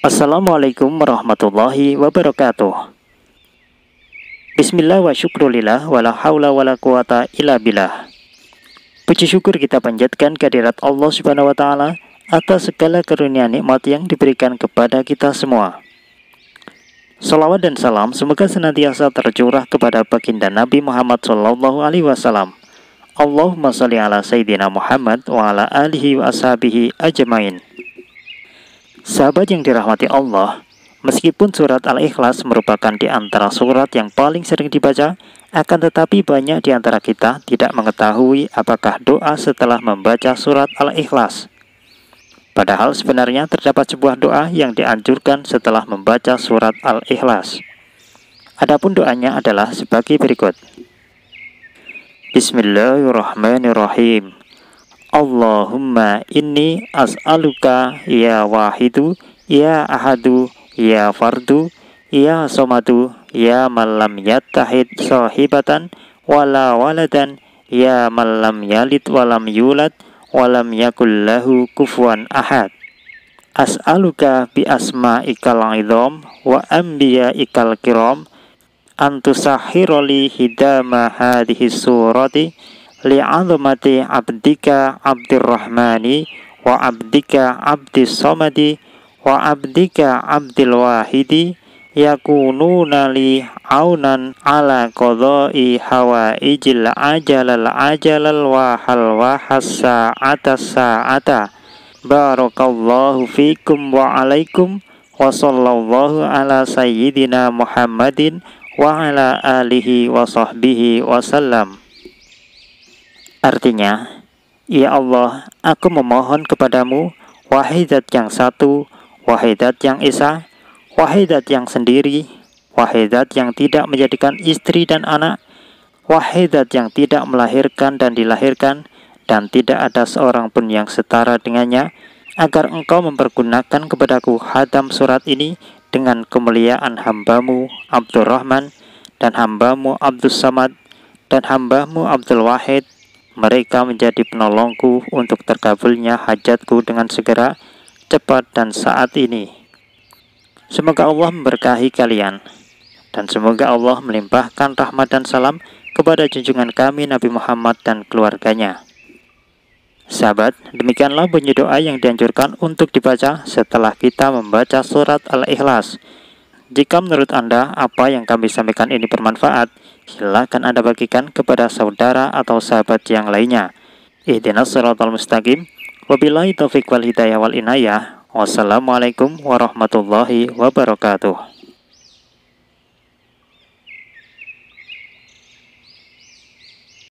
Assalamualaikum warahmatullahi wabarakatuh. Bismillah wa syukrulillah hawla wa wala quwata illa billah. Puji syukur kita panjatkan kehadirat Allah Subhanahu wa taala atas segala karunia nikmat yang diberikan kepada kita semua. Salawat dan salam semoga senantiasa tercurah kepada baginda Nabi Muhammad sallallahu alaihi wasallam. Allahumma salli ala sayyidina Muhammad wa ala alihi wa ashabihi ajmain. Sahabat yang dirahmati Allah, meskipun surat Al-Ikhlas merupakan di antara surat yang paling sering dibaca, akan tetapi banyak di antara kita tidak mengetahui apakah doa setelah membaca surat Al-Ikhlas. Padahal sebenarnya terdapat sebuah doa yang dianjurkan setelah membaca surat Al-Ikhlas. Adapun doanya adalah sebagai berikut. Bismillahirrahmanirrahim. Allahumma inni as'aluka ya wahidu ya ahadu ya fardu ya somadu ya malam yattahid sahibatan wala waladan ya malam yalid walam yulad walam yakul lahu kufuan ahad as'aluka bi asma ikal idom wa ambiya ikal kiram antusahhiroli hidama hadihi surati li'azamati abdika abdirrahmani wa abdika abdis somadi wa abdika abdil wahidi yakununa li aunan ala qadai ijil ajalal ajalal wahal wahas sa'ata sa'ata barakallahu fikum wa alaikum wa sallallahu ala sayyidina muhammadin wa ala alihi wa sahbihi wa sallam Artinya, Ya Allah, aku memohon kepadamu, Wahidat yang satu, Wahidat yang esa, Wahidat yang sendiri, Wahidat yang tidak menjadikan istri dan anak, Wahidat yang tidak melahirkan dan dilahirkan, dan tidak ada seorang pun yang setara dengannya, agar engkau mempergunakan kepadaku hadam surat ini dengan kemuliaan hambamu Abdurrahman dan hambamu Abdul Samad dan hambamu Abdul Wahid mereka menjadi penolongku untuk terkabulnya hajatku dengan segera, cepat, dan saat ini. Semoga Allah memberkahi kalian, dan semoga Allah melimpahkan rahmat dan salam kepada junjungan kami Nabi Muhammad dan keluarganya. Sahabat, demikianlah bunyi doa yang dianjurkan untuk dibaca setelah kita membaca surat Al-Ikhlas. Jika menurut Anda apa yang kami sampaikan ini bermanfaat, silakan Anda bagikan kepada saudara atau sahabat yang lainnya. Ihdinas siratal mustaqim. Wabillahi taufiq wal hidayah wal inayah. Wassalamualaikum warahmatullahi wabarakatuh.